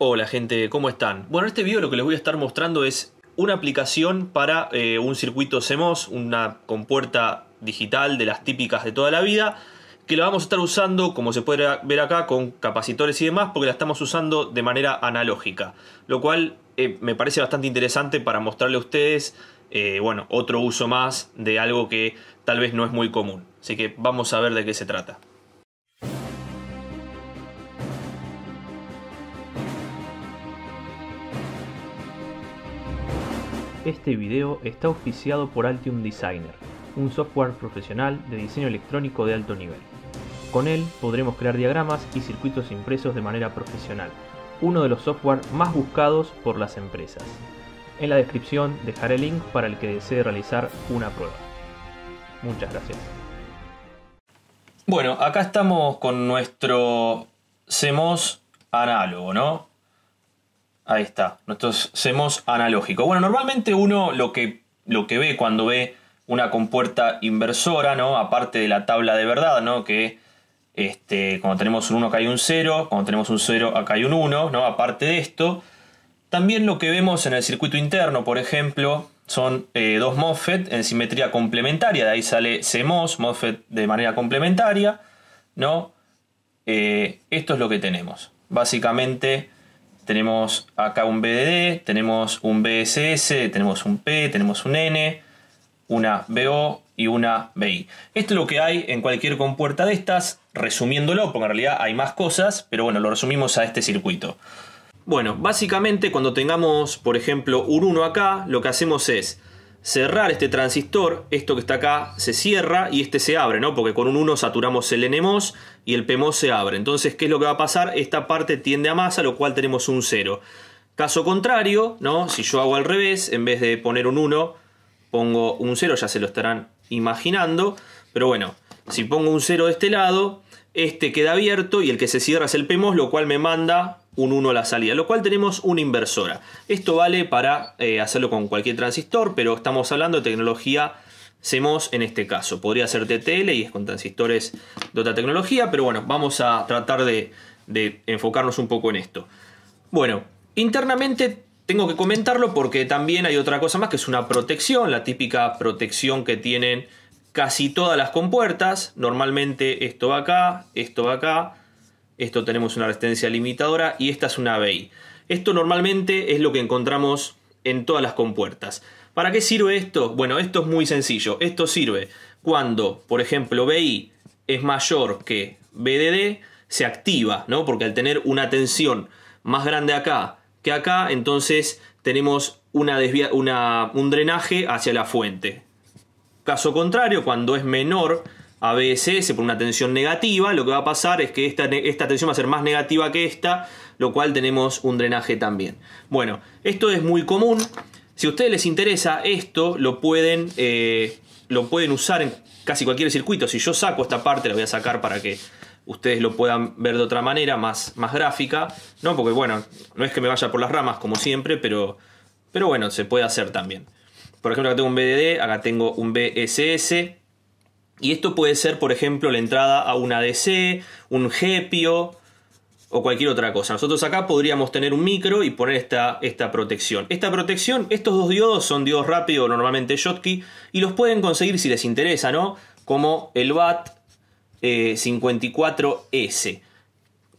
Hola gente, ¿cómo están? Bueno, en este video lo que les voy a estar mostrando es una aplicación para eh, un circuito CMOS, una compuerta digital de las típicas de toda la vida, que la vamos a estar usando, como se puede ver acá, con capacitores y demás, porque la estamos usando de manera analógica, lo cual eh, me parece bastante interesante para mostrarle a ustedes, eh, bueno, otro uso más de algo que tal vez no es muy común. Así que vamos a ver de qué se trata. este video está auspiciado por Altium Designer, un software profesional de diseño electrónico de alto nivel. Con él podremos crear diagramas y circuitos impresos de manera profesional, uno de los software más buscados por las empresas. En la descripción dejaré el link para el que desee realizar una prueba. Muchas gracias. Bueno, acá estamos con nuestro CMOS análogo, ¿no? Ahí está, nuestro CMOS analógico. Bueno, normalmente uno lo que, lo que ve cuando ve una compuerta inversora, ¿no? Aparte de la tabla de verdad, ¿no? Que este, cuando tenemos un 1 acá hay un 0, cuando tenemos un 0 acá hay un 1, ¿no? Aparte de esto, también lo que vemos en el circuito interno, por ejemplo, son eh, dos MOSFET en simetría complementaria, de ahí sale CMOS, MOSFET de manera complementaria, ¿no? Eh, esto es lo que tenemos. Básicamente tenemos acá un BDD, tenemos un BSS, tenemos un P, tenemos un N, una BO y una BI. Esto es lo que hay en cualquier compuerta de estas, resumiéndolo, porque en realidad hay más cosas, pero bueno, lo resumimos a este circuito. Bueno, básicamente cuando tengamos, por ejemplo, un 1 acá, lo que hacemos es cerrar este transistor, esto que está acá se cierra y este se abre, ¿no? Porque con un 1 saturamos el NMOS y el PMOS se abre. Entonces, ¿qué es lo que va a pasar? Esta parte tiende a masa, lo cual tenemos un 0. Caso contrario, ¿no? Si yo hago al revés, en vez de poner un 1, pongo un 0, ya se lo estarán imaginando. Pero bueno, si pongo un 0 de este lado, este queda abierto y el que se cierra es el PMOS, lo cual me manda un 1 a la salida, lo cual tenemos una inversora. Esto vale para eh, hacerlo con cualquier transistor, pero estamos hablando de tecnología CMOS en este caso. Podría ser TTL y es con transistores de otra tecnología, pero bueno, vamos a tratar de, de enfocarnos un poco en esto. Bueno, internamente tengo que comentarlo porque también hay otra cosa más que es una protección, la típica protección que tienen casi todas las compuertas. Normalmente esto va acá, esto va acá esto tenemos una resistencia limitadora y esta es una BI. Esto normalmente es lo que encontramos en todas las compuertas. ¿Para qué sirve esto? Bueno, esto es muy sencillo. Esto sirve cuando, por ejemplo, BI es mayor que BDD, se activa, ¿no? Porque al tener una tensión más grande acá que acá, entonces tenemos una una, un drenaje hacia la fuente. Caso contrario, cuando es menor BSS por una tensión negativa, lo que va a pasar es que esta, tensión va a ser más negativa que esta, lo cual tenemos un drenaje también. Bueno, esto es muy común. Si a ustedes les interesa esto, lo pueden, eh, lo pueden usar en casi cualquier circuito. Si yo saco esta parte, la voy a sacar para que ustedes lo puedan ver de otra manera, más, más gráfica. No, porque bueno, no es que me vaya por las ramas como siempre, pero, pero bueno, se puede hacer también. Por ejemplo, acá tengo un BDD, acá tengo un BSS. Y esto puede ser, por ejemplo, la entrada a un ADC, un GEPIO o cualquier otra cosa. Nosotros acá podríamos tener un micro y poner esta, esta protección. Esta protección, estos dos diodos son diodos rápidos, normalmente Schottky, y los pueden conseguir si les interesa, ¿no? Como el BAT eh, 54S.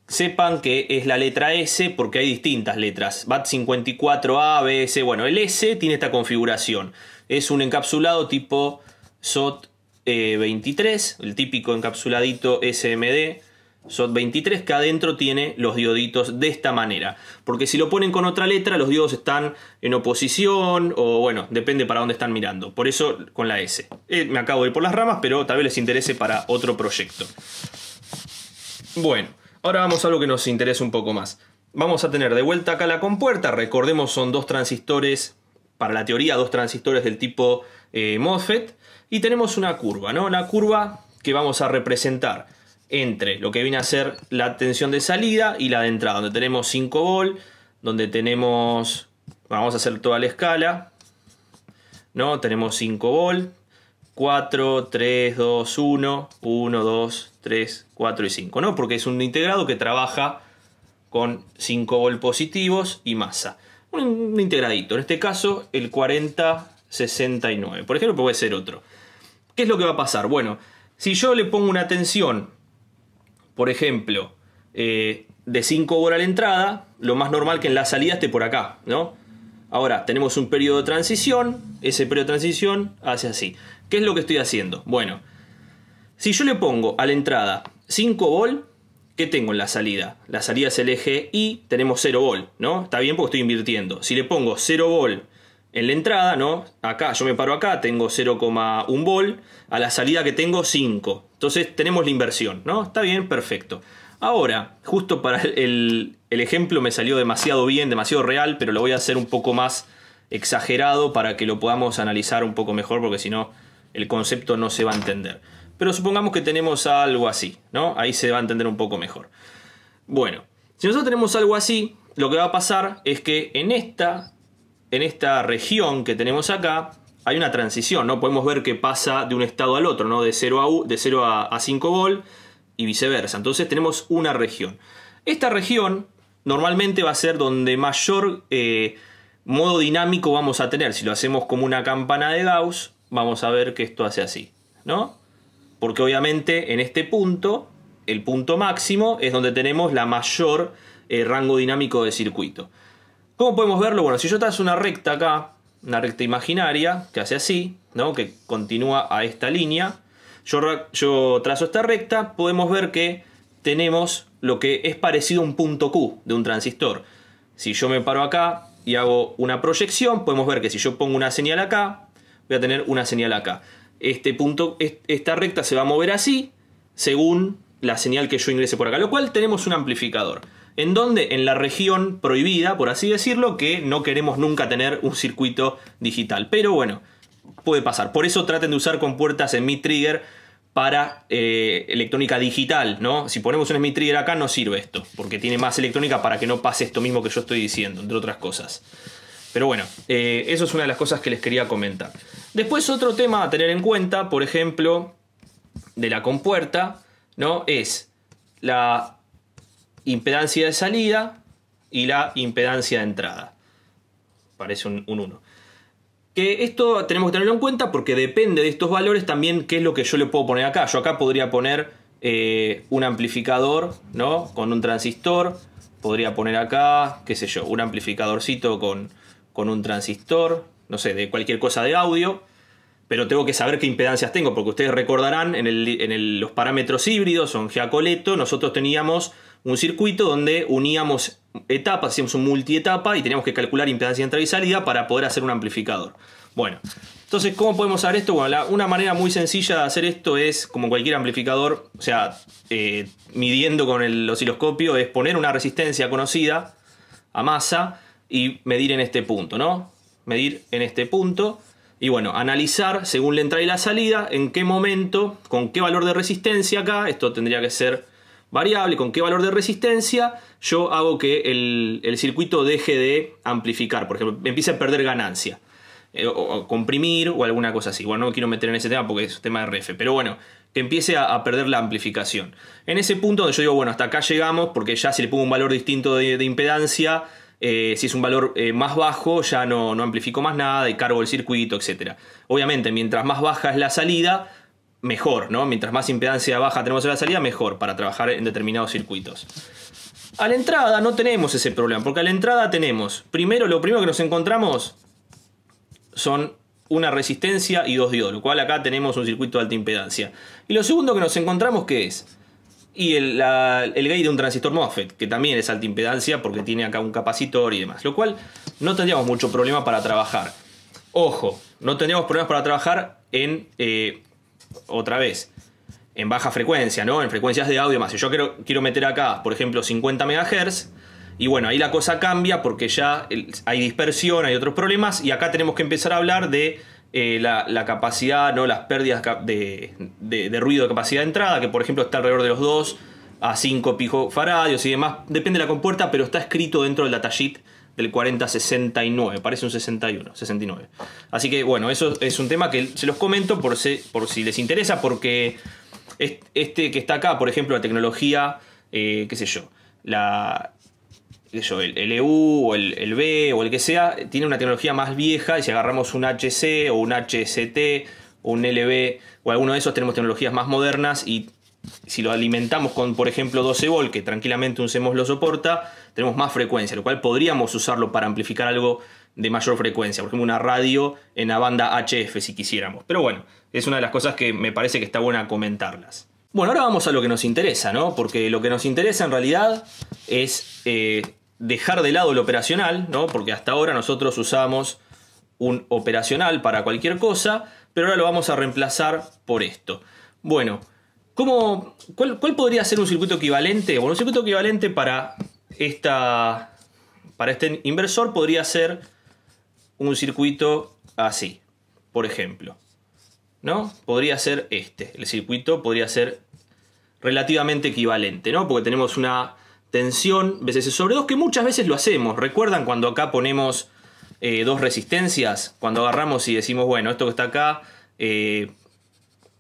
Sepan que es la letra S porque hay distintas letras. BAT 54A, B, Bueno, el S tiene esta configuración. Es un encapsulado tipo SOT 23, eh, el típico encapsuladito SMD SOT23, que adentro tiene los dioditos de esta manera. Porque si lo ponen con otra letra, los diodos están en oposición o bueno, depende para dónde están mirando. Por eso con la S. Eh, me acabo de ir por las ramas, pero tal vez les interese para otro proyecto. Bueno, ahora vamos a algo que nos interesa un poco más. Vamos a tener de vuelta acá la compuerta, recordemos son dos transistores para la teoría, dos transistores del tipo eh, MOSFET. Y tenemos una curva, ¿no? curva que vamos a representar entre lo que viene a ser la tensión de salida y la de entrada, donde tenemos 5 v donde tenemos, vamos a hacer toda la escala, ¿no? Tenemos 5 volt, 4, 3, 2, 1, 1, 2, 3, 4 y 5, ¿no? Porque es un integrado que trabaja con 5 v positivos y masa un, integradito. En este caso, el 4069. Por ejemplo, puede ser otro. ¿Qué es lo que va a pasar? Bueno, si yo le pongo una tensión, por ejemplo, eh, de 5 horas a la entrada, lo más normal que en la salida esté por acá, ¿no? Ahora, tenemos un periodo de transición, ese periodo de transición hace así. ¿Qué es lo que estoy haciendo? Bueno, si yo le pongo a la entrada 5 volt, ¿Qué tengo en la salida? La salida es el eje Y, tenemos 0 vol, ¿no? Está bien porque estoy invirtiendo. Si le pongo 0 vol en la entrada, ¿no? Acá, yo me paro acá, tengo 0,1 vol, a la salida que tengo 5. Entonces tenemos la inversión, ¿no? Está bien, perfecto. Ahora, justo para el, el ejemplo me salió demasiado bien, demasiado real, pero lo voy a hacer un poco más exagerado para que lo podamos analizar un poco mejor, porque si no, el concepto no se va a entender. Pero supongamos que tenemos algo así, ¿no? Ahí se va a entender un poco mejor. Bueno, si nosotros tenemos algo así, lo que va a pasar es que en esta, en esta región que tenemos acá, hay una transición, ¿no? Podemos ver que pasa de un estado al otro, ¿no? De 0 a, de 0 a, 5 volt y viceversa. Entonces tenemos una región. Esta región normalmente va a ser donde mayor eh, modo dinámico vamos a tener. Si lo hacemos como una campana de Gauss, vamos a ver que esto hace así, ¿no? Porque obviamente en este punto, el punto máximo, es donde tenemos la mayor eh, rango dinámico de circuito. ¿Cómo podemos verlo? Bueno, si yo trazo una recta acá, una recta imaginaria, que hace así, que continúa a esta línea, yo, yo trazo esta recta, podemos ver que tenemos lo que es parecido a un punto Q de un transistor. Si yo me paro acá y hago una proyección, podemos ver que si yo pongo una señal acá, voy a tener una señal acá este punto, esta recta se va a mover así, según la señal que yo ingrese por acá. Lo cual tenemos un amplificador. En donde, en la región prohibida, por así decirlo, que no queremos nunca tener un circuito digital. Pero bueno, puede pasar. Por eso traten de usar compuertas en mi trigger para eh, electrónica digital, ¿no? Si ponemos un Smith Trigger acá no sirve esto, porque tiene más electrónica para que no pase esto mismo que yo estoy diciendo, entre otras cosas. Pero bueno, eh, eso es una de las cosas que les quería comentar. Después otro tema a tener en cuenta, por ejemplo, de la compuerta, ¿no? Es la impedancia de salida y la impedancia de entrada. Parece un 1. Que esto tenemos que tenerlo en cuenta porque depende de estos valores también qué es lo que yo le puedo poner acá. Yo acá podría poner eh, un amplificador, ¿no? Con un transistor. Podría poner acá, qué sé yo, un amplificadorcito con con un transistor, no sé, de cualquier cosa de audio, pero tengo que saber qué impedancias tengo, porque ustedes recordarán en, los parámetros híbridos, son geacoleto, nosotros teníamos un circuito donde uníamos etapas, hacíamos un multietapa y teníamos que calcular impedancia de entrada y salida para poder hacer un amplificador. Bueno, entonces, ¿cómo podemos hacer esto? Bueno, una manera muy sencilla de hacer esto es, como cualquier amplificador, o sea, eh, midiendo con el osciloscopio, es poner una resistencia conocida a masa y medir en este punto, ¿no? Medir en este punto y bueno, analizar según la entrada y la salida, en qué momento, con qué valor de resistencia acá, esto tendría que ser variable, con qué valor de resistencia, yo hago que el, circuito deje de amplificar, por ejemplo, empiece a perder ganancia, eh, o, comprimir o alguna cosa así. Bueno, no quiero meter en ese tema porque es un tema de RF, pero bueno, que empiece a, perder la amplificación. En ese punto donde yo digo, bueno, hasta acá llegamos, porque ya si le pongo un valor distinto de impedancia, eh, si es un valor eh, más bajo, ya no, no amplifico más nada y cargo el circuito, etc. Obviamente, mientras más baja es la salida, mejor, ¿no? Mientras más impedancia baja tenemos en la salida, mejor para trabajar en determinados circuitos. A la entrada no tenemos ese problema, porque a la entrada tenemos, primero, lo primero que nos encontramos son una resistencia y dos diodos, lo cual acá tenemos un circuito de alta impedancia. Y lo segundo que nos encontramos, ¿qué es? Y el, gate de un transistor MOSFET, que también es alta impedancia porque tiene acá un capacitor y demás. Lo cual no tendríamos mucho problema para trabajar. Ojo, no tendríamos problemas para trabajar en, eh, otra vez, en baja frecuencia, ¿no? En frecuencias de audio más. Si yo quiero, quiero meter acá, por ejemplo, 50 MHz, y bueno, ahí la cosa cambia porque ya hay dispersión, hay otros problemas, y acá tenemos que empezar a hablar de eh, la, capacidad, ¿no? las pérdidas de, ruido de capacidad de entrada, que por ejemplo está alrededor de los 2 a 5 faradios y demás. Depende de la compuerta, pero está escrito dentro del datasheet del 4069, parece un 61, 69. Así que bueno, eso es un tema que se los comento por si, les interesa, porque este que está acá, por ejemplo, la tecnología, eh, qué sé yo, la, eso, el, EU e o el, B o el que sea, tiene una tecnología más vieja y si agarramos un HC o un HST o un LB o alguno de esos tenemos tecnologías más modernas y si lo alimentamos con por ejemplo 12 v que tranquilamente un CMOS lo soporta, tenemos más frecuencia, lo cual podríamos usarlo para amplificar algo de mayor frecuencia, por ejemplo una radio en la banda HF si quisiéramos. Pero bueno, es una de las cosas que me parece que está buena comentarlas. Bueno, ahora vamos a lo que nos interesa, ¿no? Porque lo que nos interesa en realidad es eh, dejar de lado el operacional, ¿no? Porque hasta ahora nosotros usamos un operacional para cualquier cosa, pero ahora lo vamos a reemplazar por esto. Bueno, ¿cómo, cuál, cuál, podría ser un circuito equivalente? Bueno, un circuito equivalente para, esta, para este inversor podría ser un circuito así, por ejemplo. ¿No? Podría ser este. El circuito podría ser relativamente equivalente, ¿no? Porque tenemos una tensión, BCC sobre 2, que muchas veces lo hacemos. ¿Recuerdan cuando acá ponemos eh, dos resistencias? Cuando agarramos y decimos, bueno, esto que está acá, eh,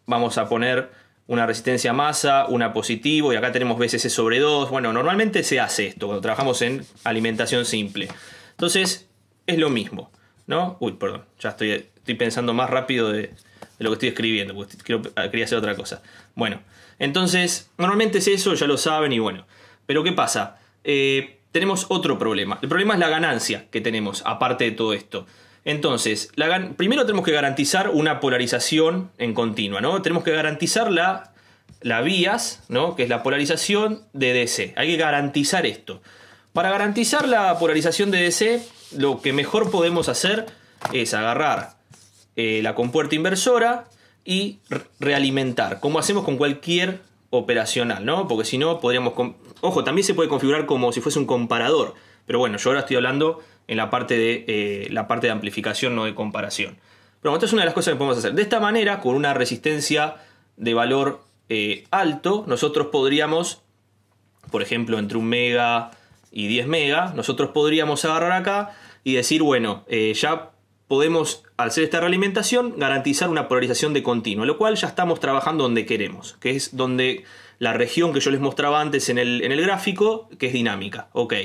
vamos a poner una resistencia masa, una positivo, y acá tenemos BCC sobre 2. Bueno, normalmente se hace esto cuando trabajamos en alimentación simple. Entonces, es lo mismo, ¿no? Uy, perdón, ya estoy, estoy pensando más rápido de, lo que estoy escribiendo, porque ah, quería hacer otra cosa. Bueno, entonces, normalmente es eso, ya lo saben, y bueno. Pero ¿qué pasa? Eh, tenemos otro problema. El problema es la ganancia que tenemos, aparte de todo esto. Entonces, primero tenemos que garantizar una polarización en continua, ¿no? Tenemos que garantizar la, la vías, ¿no? Que es la polarización de DC. Hay que garantizar esto. Para garantizar la polarización de DC, lo que mejor podemos hacer es agarrar eh, la compuerta inversora y realimentar, como hacemos con cualquier operacional, ¿no? Porque si no, podríamos... Ojo, también se puede configurar como si fuese un comparador, pero bueno, yo ahora estoy hablando en la parte de, eh, la parte de amplificación, no de comparación. Pero bueno, esta es una de las cosas que podemos hacer. De esta manera, con una resistencia de valor eh, alto, nosotros podríamos, por ejemplo, entre un mega y 10 mega, nosotros podríamos agarrar acá y decir, bueno, eh, ya podemos, al hacer esta realimentación, garantizar una polarización de continuo. lo cual ya estamos trabajando donde queremos, que es donde la región que yo les mostraba antes en el, en el gráfico, que es dinámica. Ok,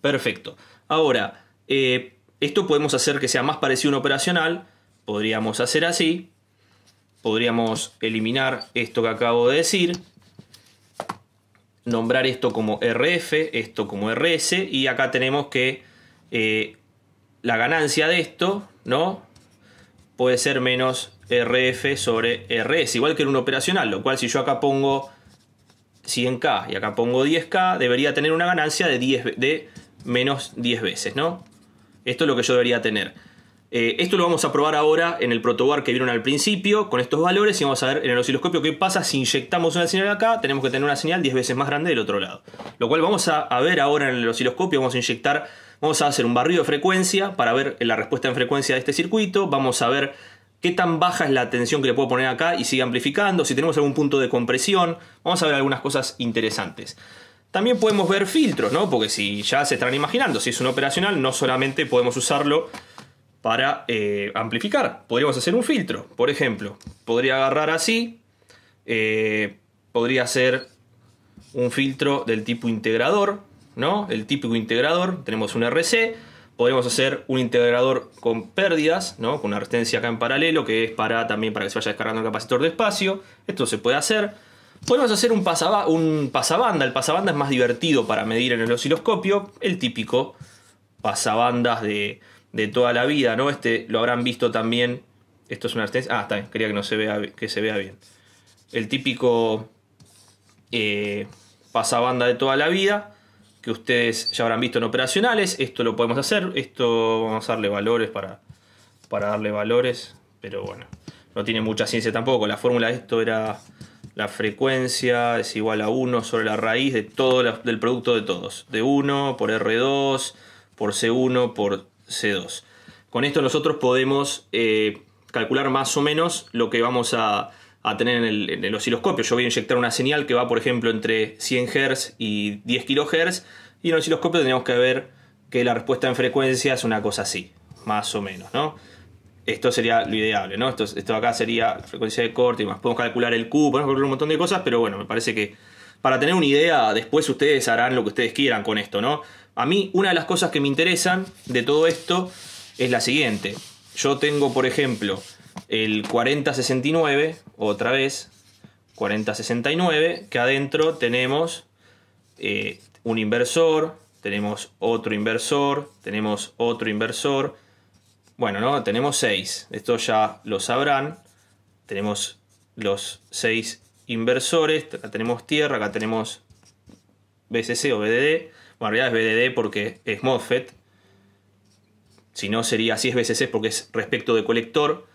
perfecto. Ahora, eh, esto podemos hacer que sea más parecido a un operacional, podríamos hacer así, podríamos eliminar esto que acabo de decir, nombrar esto como RF, esto como RS, y acá tenemos que eh, la ganancia de esto, ¿no? Puede ser menos RF sobre RS, igual que en un operacional, lo cual si yo acá pongo 100K y acá pongo 10K, debería tener una ganancia de, 10, de menos 10 veces, ¿no? Esto es lo que yo debería tener. Eh, esto lo vamos a probar ahora en el protobar que vieron al principio, con estos valores, y vamos a ver en el osciloscopio qué pasa si inyectamos una señal acá, tenemos que tener una señal 10 veces más grande del otro lado. Lo cual vamos a, a ver ahora en el osciloscopio, vamos a inyectar Vamos a hacer un barrido de frecuencia para ver la respuesta en frecuencia de este circuito. Vamos a ver qué tan baja es la tensión que le puedo poner acá y sigue amplificando. Si tenemos algún punto de compresión. Vamos a ver algunas cosas interesantes. También podemos ver filtros, ¿no? Porque si ya se están imaginando, si es un operacional, no solamente podemos usarlo para eh, amplificar. Podríamos hacer un filtro, por ejemplo. Podría agarrar así. Eh, podría hacer un filtro del tipo integrador, ¿no? El típico integrador, tenemos un RC, podemos hacer un integrador con pérdidas, ¿no? Con una resistencia acá en paralelo, que es para también para que se vaya descargando el capacitor de espacio. Esto se puede hacer. Podemos hacer un, un pasabanda. El pasabanda es más divertido para medir en el osciloscopio. El típico pasabandas de, de toda la vida, ¿no? Este lo habrán visto también. Esto es una resistencia. Ah, está bien. Quería que no se vea, que se vea bien. El típico eh, pasabanda de toda la vida que ustedes ya habrán visto en operacionales. Esto lo podemos hacer, esto vamos a darle valores para, para darle valores, pero bueno, no tiene mucha ciencia tampoco. La fórmula de esto era la frecuencia es igual a 1 sobre la raíz de todo del producto de todos, de 1 por R2, por C1, por C2. Con esto nosotros podemos eh, calcular más o menos lo que vamos a a tener en el, osciloscopio. Yo voy a inyectar una señal que va, por ejemplo, entre 100 Hz y 10 kHz, y en el osciloscopio tenemos que ver que la respuesta en frecuencia es una cosa así, más o menos, ¿no? Esto sería lo ideable. ¿no? Esto, esto acá sería frecuencia de corte y más. Podemos calcular el Q, podemos calcular un montón de cosas, pero bueno, me parece que para tener una idea, después ustedes harán lo que ustedes quieran con esto, ¿no? A mí, una de las cosas que me interesan de todo esto es la siguiente. Yo tengo, por ejemplo, el 4069, otra vez, 4069, que adentro tenemos eh, un inversor, tenemos otro inversor, tenemos otro inversor. Bueno, ¿no? Tenemos seis, Esto ya lo sabrán. Tenemos los seis inversores. Acá tenemos tierra, acá tenemos BCC o BDD. Bueno, en realidad es BDD porque es MOSFET. Si no sería así es BCC porque es respecto de colector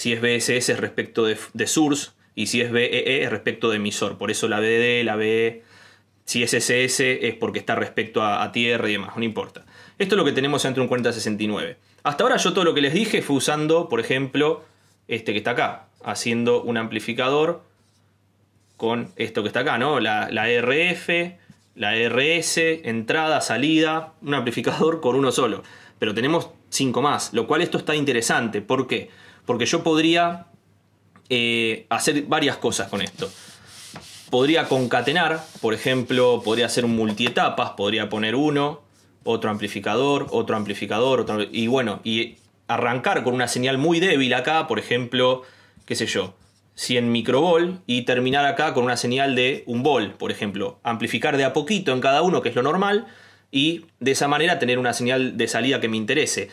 si es BSS es respecto de, de source y si es BEE e es respecto de emisor. Por eso la BD, la BE, si es SS es porque está respecto a, tierra y demás, no importa. Esto es lo que tenemos entre un 4069. Hasta ahora yo todo lo que les dije fue usando, por ejemplo, este que está acá, haciendo un amplificador con esto que está acá, ¿no? La, RF, la e RS, e entrada, salida, un amplificador con uno solo. Pero tenemos cinco más, lo cual esto está interesante. ¿Por qué? Porque yo podría eh, hacer varias cosas con esto. Podría concatenar, por ejemplo, podría hacer un multietapas, podría poner uno, otro amplificador, otro amplificador, y bueno, y arrancar con una señal muy débil acá, por ejemplo, qué sé yo, 100 microvol y terminar acá con una señal de un vol, por ejemplo, amplificar de a poquito en cada uno, que es lo normal, y de esa manera tener una señal de salida que me interese.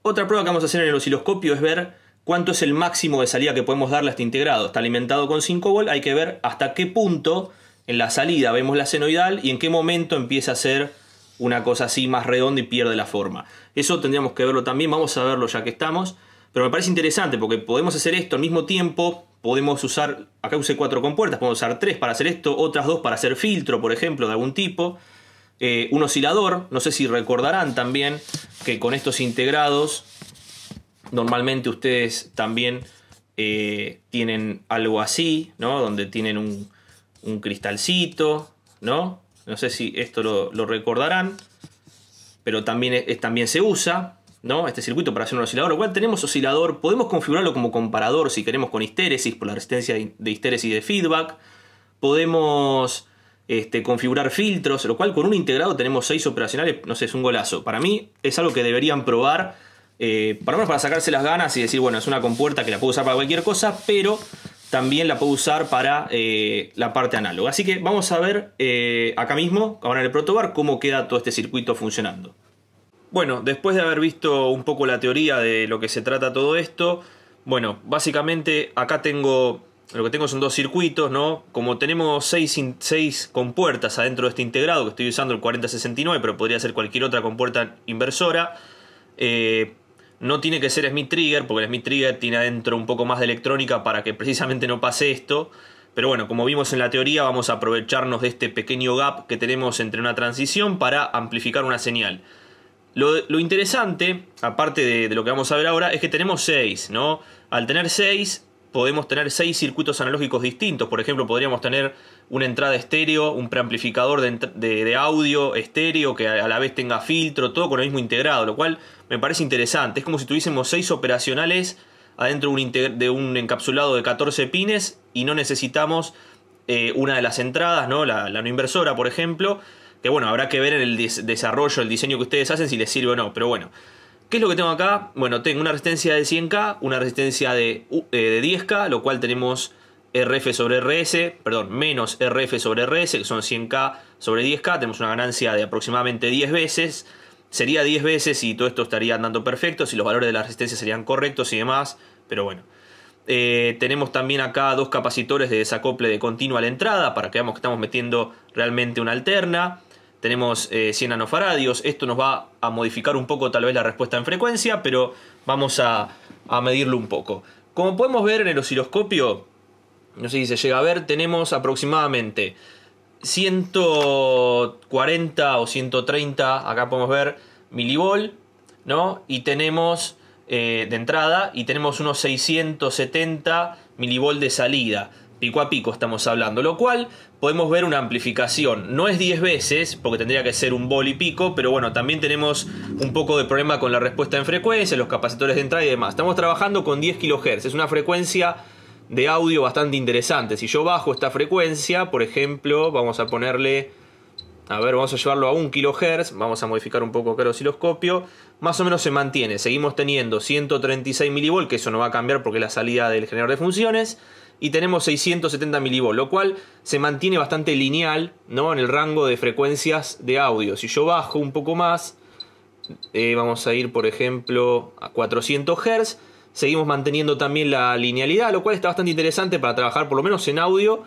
Otra prueba que vamos a hacer en el osciloscopio es ver cuánto es el máximo de salida que podemos darle a este integrado. Está alimentado con 5 volt, hay que ver hasta qué punto en la salida vemos la senoidal y en qué momento empieza a ser una cosa así más redonda y pierde la forma. Eso tendríamos que verlo también, vamos a verlo ya que estamos. Pero me parece interesante porque podemos hacer esto al mismo tiempo, podemos usar, acá usé cuatro compuertas, podemos usar tres para hacer esto, otras dos para hacer filtro, por ejemplo, de algún tipo. Eh, un oscilador, no sé si recordarán también que con estos integrados Normalmente ustedes también eh, tienen algo así, ¿no? Donde tienen un, cristalcito, ¿no? No sé si esto lo, recordarán, pero también, también se usa, ¿no? Este circuito para hacer un oscilador, lo cual tenemos oscilador, podemos configurarlo como comparador si queremos con histéresis, por la resistencia de histéresis y de feedback, podemos este, configurar filtros, lo cual con un integrado tenemos seis operacionales, no sé, es un golazo. Para mí es algo que deberían probar eh, para, para sacarse las ganas y decir, bueno, es una compuerta que la puedo usar para cualquier cosa, pero también la puedo usar para eh, la parte análoga. Así que vamos a ver eh, acá mismo, ahora en el protobar, cómo queda todo este circuito funcionando. Bueno, después de haber visto un poco la teoría de lo que se trata todo esto, bueno, básicamente acá tengo, lo que tengo son dos circuitos, ¿no? Como tenemos seis, seis compuertas adentro de este integrado, que estoy usando el 4069, pero podría ser cualquier otra compuerta inversora, no tiene que ser Smith Trigger, porque el Smith Trigger tiene adentro un poco más de electrónica para que precisamente no pase esto. Pero bueno, como vimos en la teoría, vamos a aprovecharnos de este pequeño gap que tenemos entre una transición para amplificar una señal. Lo, interesante, aparte de, lo que vamos a ver ahora, es que tenemos seis. ¿no? Al tener seis, podemos tener seis circuitos analógicos distintos. Por ejemplo, podríamos tener una entrada estéreo, un preamplificador de, de, audio estéreo que a la vez tenga filtro, todo con el mismo integrado, lo cual me parece interesante. Es como si tuviésemos seis operacionales adentro de un encapsulado de 14 pines y no necesitamos eh, una de las entradas, ¿no? La, la, no inversora, por ejemplo, que bueno, habrá que ver en el desarrollo, el diseño que ustedes hacen si les sirve o no, pero bueno. ¿Qué es lo que tengo acá? Bueno, tengo una resistencia de 100K, una resistencia de, eh, de 10K, lo cual tenemos RF sobre RS, perdón, menos RF sobre RS, que son 100K sobre 10K, tenemos una ganancia de aproximadamente 10 veces. Sería 10 veces y todo esto estaría andando perfecto, si los valores de la resistencia serían correctos y demás, pero bueno. Eh, tenemos también acá dos capacitores de desacople de continua a la entrada, para que veamos que estamos metiendo realmente una alterna. Tenemos 100 eh, nanofaradios, esto nos va a modificar un poco tal vez la respuesta en frecuencia, pero vamos a, a medirlo un poco. Como podemos ver en el osciloscopio, no sé si se llega a ver, tenemos aproximadamente 140 o 130, acá podemos ver, milivolt, ¿no? Y tenemos eh, de entrada y tenemos unos 670 milivolt de salida. Pico a pico estamos hablando, lo cual podemos ver una amplificación. No es 10 veces, porque tendría que ser un bol y pico, pero bueno, también tenemos un poco de problema con la respuesta en frecuencia, los capacitores de entrada y demás. Estamos trabajando con 10 kilohertz, es una frecuencia de audio bastante interesante. Si yo bajo esta frecuencia, por ejemplo, vamos a ponerle, a ver, vamos a llevarlo a 1 kHz, vamos a modificar un poco acá el osciloscopio, más o menos se mantiene, seguimos teniendo 136 mV, que eso no va a cambiar porque es la salida del generador de funciones, y tenemos 670 mV, lo cual se mantiene bastante lineal ¿no? en el rango de frecuencias de audio. Si yo bajo un poco más, eh, vamos a ir por ejemplo a 400 Hz, Seguimos manteniendo también la linealidad, lo cual está bastante interesante para trabajar, por lo menos en audio,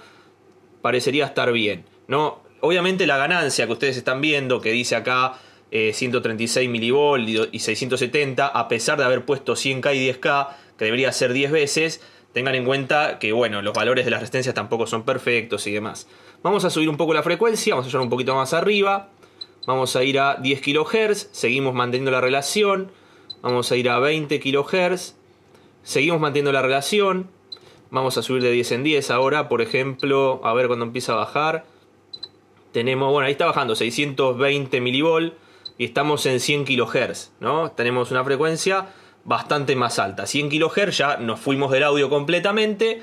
parecería estar bien. ¿no? Obviamente la ganancia que ustedes están viendo, que dice acá 136 eh, milivolt y 670, a pesar de haber puesto 100K y 10K, que debería ser 10 veces, tengan en cuenta que, bueno, los valores de las resistencias tampoco son perfectos y demás. Vamos a subir un poco la frecuencia, vamos a ir un poquito más arriba. Vamos a ir a 10 kHz, seguimos manteniendo la relación. Vamos a ir a 20 kHz. Seguimos manteniendo la relación. Vamos a subir de 10 en 10 ahora, por ejemplo, a ver cuando empieza a bajar. Tenemos, bueno, ahí está bajando 620 milivol y estamos en 100 kHz, ¿no? Tenemos una frecuencia bastante más alta. 100 kHz ya nos fuimos del audio completamente.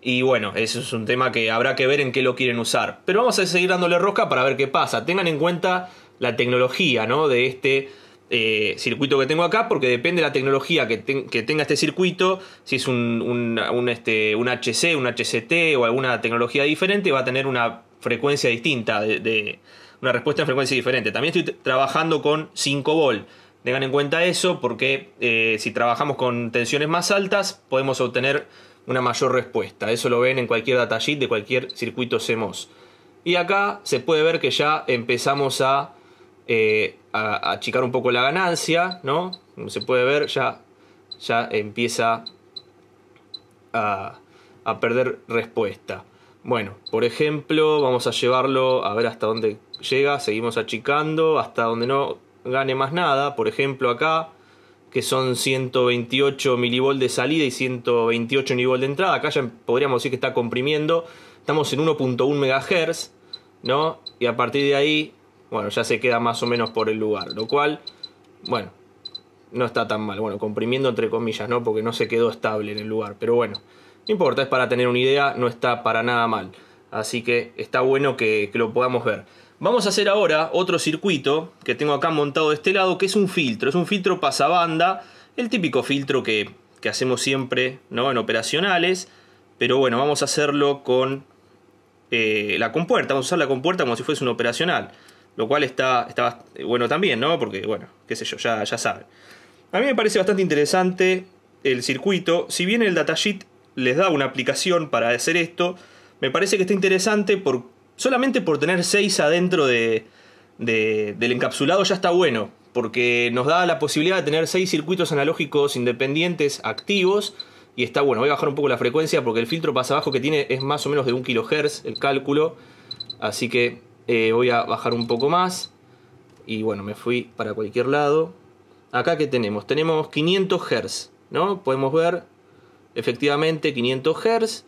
Y bueno, eso es un tema que habrá que ver en qué lo quieren usar. Pero vamos a seguir dándole rosca para ver qué pasa. Tengan en cuenta la tecnología, ¿no? De este eh, circuito que tengo acá, porque depende de la tecnología que, tenga este circuito, si es un, este, un HC, un HCT o alguna tecnología diferente, va a tener una frecuencia distinta, de, una respuesta en frecuencia diferente. También estoy trabajando con 5 volt. Tengan en cuenta eso porque eh, si trabajamos con tensiones más altas podemos obtener una mayor respuesta. Eso lo ven en cualquier datasheet de cualquier circuito CMOS. Y acá se puede ver que ya empezamos a eh, a, achicar un poco la ganancia, ¿no? Como se puede ver, ya, ya empieza a, perder respuesta. Bueno, por ejemplo, vamos a llevarlo a ver hasta dónde llega, seguimos achicando, hasta donde no gane más nada, por ejemplo acá, que son 128 milivol de salida y 128 mV de entrada, acá ya podríamos decir que está comprimiendo, estamos en 1.1 megahertz, ¿no? Y a partir de ahí bueno, ya se queda más o menos por el lugar, lo cual, bueno, no está tan mal, bueno, comprimiendo entre comillas, ¿no? Porque no se quedó estable en el lugar, pero bueno, no importa, es para tener una idea, no está para nada mal, así que está bueno que, lo podamos ver. Vamos a hacer ahora otro circuito que tengo acá montado de este lado, que es un filtro, es un filtro pasabanda, el típico filtro que, hacemos siempre ¿no? en operacionales, pero bueno, vamos a hacerlo con eh, la compuerta, vamos a usar la compuerta como si fuese un operacional. Lo cual está, bueno también, ¿no? Porque, bueno, qué sé yo, ya, ya saben. A mí me parece bastante interesante el circuito. Si bien el datasheet les da una aplicación para hacer esto, me parece que está interesante por, solamente por tener 6 adentro de, del encapsulado ya está bueno, porque nos da la posibilidad de tener 6 circuitos analógicos independientes activos. Y está bueno, voy a bajar un poco la frecuencia porque el filtro pasa abajo que tiene es más o menos de 1 kHz el cálculo. Así que eh, voy a bajar un poco más. Y bueno, me fui para cualquier lado. Acá que tenemos, tenemos 500 Hz, ¿no? Podemos ver efectivamente 500 Hz.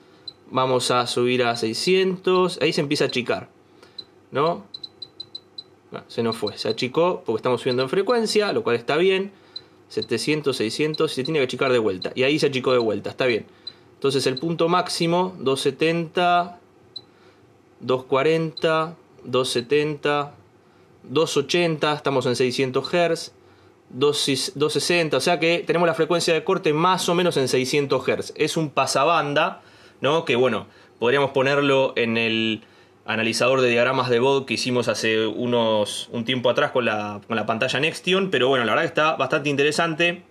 Vamos a subir a 600. Ahí se empieza a achicar, ¿no? se nos fue, se achicó porque estamos subiendo en frecuencia, lo cual está bien. 700, 600, se tiene que achicar de vuelta. Y ahí se achicó de vuelta, está bien. Entonces el punto máximo, 270, 240, 270, 280, estamos en 600 Hz, 260, o sea que tenemos la frecuencia de corte más o menos en 600 Hz. Es un pasabanda, ¿no? Que bueno, podríamos ponerlo en el analizador de diagramas de BOD que hicimos hace unos, un tiempo atrás con la, con la pantalla Nextion, pero bueno, la verdad que está bastante interesante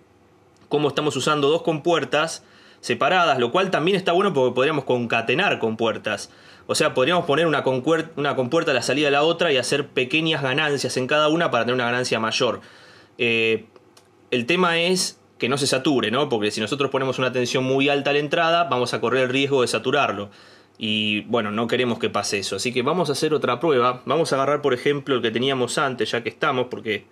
cómo estamos usando dos compuertas separadas, lo cual también está bueno porque podríamos concatenar compuertas. O sea, podríamos poner una, compuerta a la salida de la otra y hacer pequeñas ganancias en cada una para tener una ganancia mayor. Eh, el tema es que no se sature, ¿no? Porque si nosotros ponemos una tensión muy alta a la entrada, vamos a correr el riesgo de saturarlo. Y bueno, no queremos que pase eso. Así que vamos a hacer otra prueba. Vamos a agarrar, por ejemplo, el que teníamos antes, ya que estamos, porque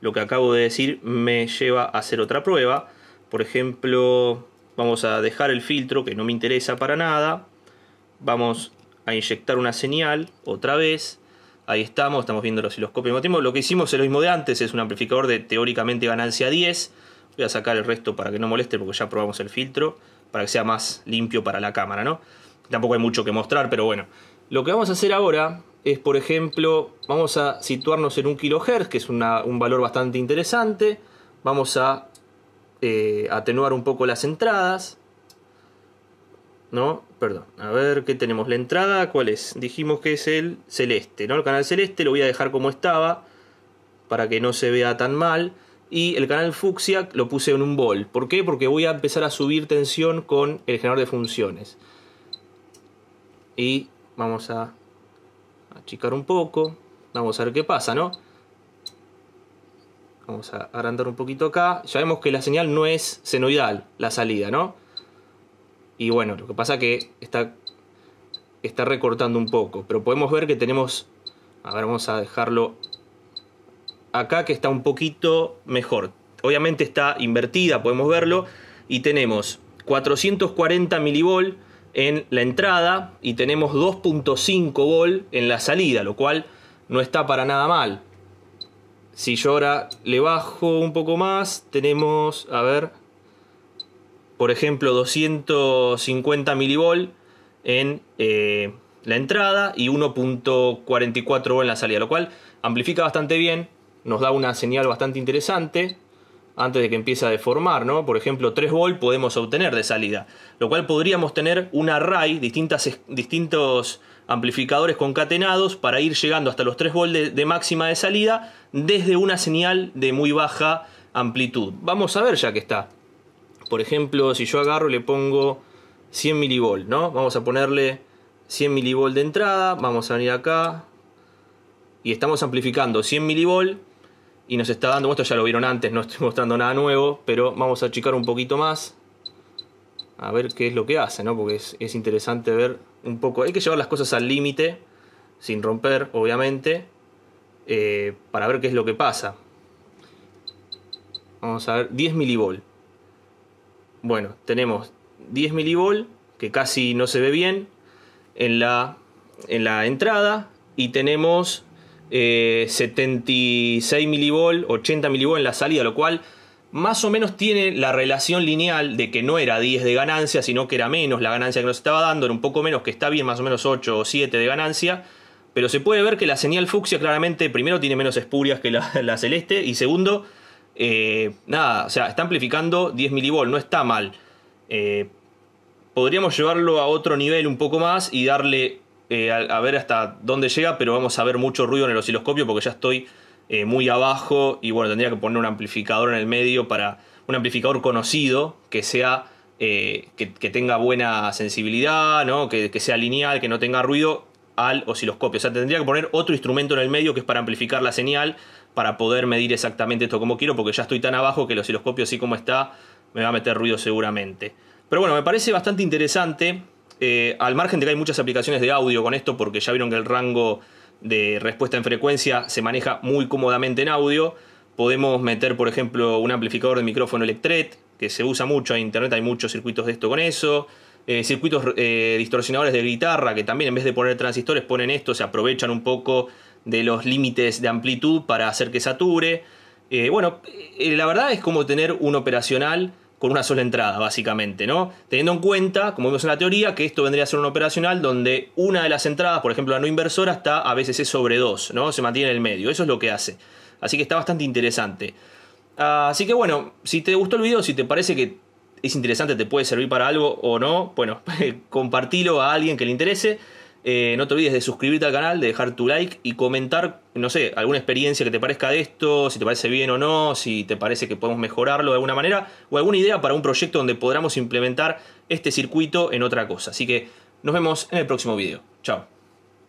lo que acabo de decir me lleva a hacer otra prueba. Por ejemplo, vamos a dejar el filtro, que no me interesa para nada. Vamos a inyectar una señal otra vez. Ahí estamos, estamos viendo el osciloscopio Lo que hicimos es lo mismo de antes, es un amplificador de teóricamente ganancia 10. Voy a sacar el resto para que no moleste porque ya probamos el filtro, para que sea más limpio para la cámara, ¿no? Tampoco hay mucho que mostrar, pero bueno. Lo que vamos a hacer ahora es, por ejemplo, vamos a situarnos en un kHz, que es un valor bastante interesante. Vamos a eh, atenuar un poco las entradas ¿no? Perdón. A ver, ¿qué tenemos? La entrada, ¿cuál es? Dijimos que es el celeste, ¿no? El canal celeste lo voy a dejar como estaba para que no se vea tan mal. Y el canal fucsia lo puse en un bol. ¿Por qué? Porque voy a empezar a subir tensión con el generador de funciones. Y vamos a achicar un poco. Vamos a ver qué pasa, ¿no? Vamos a agrandar un poquito acá. Ya vemos que la señal no es senoidal, la salida, ¿no? Y bueno, lo que pasa que está, está recortando un poco, pero podemos ver que tenemos, a ver, vamos a dejarlo acá que está un poquito mejor. Obviamente está invertida, podemos verlo, y tenemos 440 milivol en la entrada y tenemos 2.5 volt en la salida, lo cual no está para nada mal. Si yo ahora le bajo un poco más, tenemos, a ver, por ejemplo, 250 milivol en eh, la entrada y 1.44 en la salida, lo cual amplifica bastante bien, nos da una señal bastante interesante antes de que empiece a deformar, ¿no? Por ejemplo, 3 volt podemos obtener de salida, lo cual podríamos tener un array, distintos amplificadores concatenados para ir llegando hasta los 3 volts de máxima de salida desde una señal de muy baja amplitud. Vamos a ver ya que está. Por ejemplo, si yo agarro y le pongo 100 milivolt, ¿no? Vamos a ponerle 100 milivolt de entrada, vamos a venir acá y estamos amplificando 100 milivolt y nos está dando, esto ya lo vieron antes, no estoy mostrando nada nuevo, pero vamos a achicar un poquito más a ver qué es lo que hace, ¿no? Porque es, interesante ver un poco, hay que llevar las cosas al límite, sin romper, obviamente, eh, para ver qué es lo que pasa. Vamos a ver, 10 milivolt. Bueno, tenemos 10 milivol, que casi no se ve bien en la, en la entrada, y tenemos 76 milivol, 80 milivol en la salida, lo cual más o menos tiene la relación lineal de que no era 10 de ganancia, sino que era menos la ganancia que nos estaba dando, era un poco menos, que está bien, más o menos 8 o 7 de ganancia. Pero se puede ver que la señal fucsia claramente, primero, tiene menos espurias que la celeste, y segundo, eh, nada, o sea, está amplificando 10 milivol no está mal. Eh, podríamos llevarlo a otro nivel un poco más y darle eh, a, ver hasta dónde llega, pero vamos a ver mucho ruido en el osciloscopio porque ya estoy muy abajo y bueno, tendría que poner un amplificador en el medio para un amplificador conocido que sea... Que, tenga buena sensibilidad, ¿no? que, que sea lineal, que no tenga ruido, al osciloscopio. O sea, tendría que poner otro instrumento en el medio que es para amplificar la señal, para poder medir exactamente esto como quiero, porque ya estoy tan abajo que el osciloscopio así como está me va a meter ruido seguramente. Pero bueno, me parece bastante interesante, eh, al margen de que hay muchas aplicaciones de audio con esto, porque ya vieron que el rango de respuesta en frecuencia se maneja muy cómodamente en audio. Podemos meter, por ejemplo, un amplificador de micrófono Electret, que se usa mucho en internet, hay muchos circuitos de esto con eso. Eh, circuitos eh, distorsionadores de guitarra, que también en vez de poner transistores ponen esto, se aprovechan un poco de los límites de amplitud para hacer que sature. Eh, bueno, eh, la verdad es como tener un operacional con una sola entrada, básicamente, ¿no? Teniendo en cuenta, como vemos en la teoría, que esto vendría a ser un operacional donde una de las entradas, por ejemplo la no inversora, está a veces es sobre 2, ¿no? Se mantiene en el medio, eso es lo que hace. Así que está bastante interesante. Ah, así que bueno, si te gustó el video, si te parece que es interesante, te puede servir para algo o no, bueno, compartilo a alguien que le interese. Eh, no te olvides de suscribirte al canal, de dejar tu like y comentar, no sé, alguna experiencia que te parezca de esto, si te parece bien o no, si te parece que podemos mejorarlo de alguna manera, o alguna idea para un proyecto donde podamos implementar este circuito en otra cosa. Así que nos vemos en el próximo video. Chao.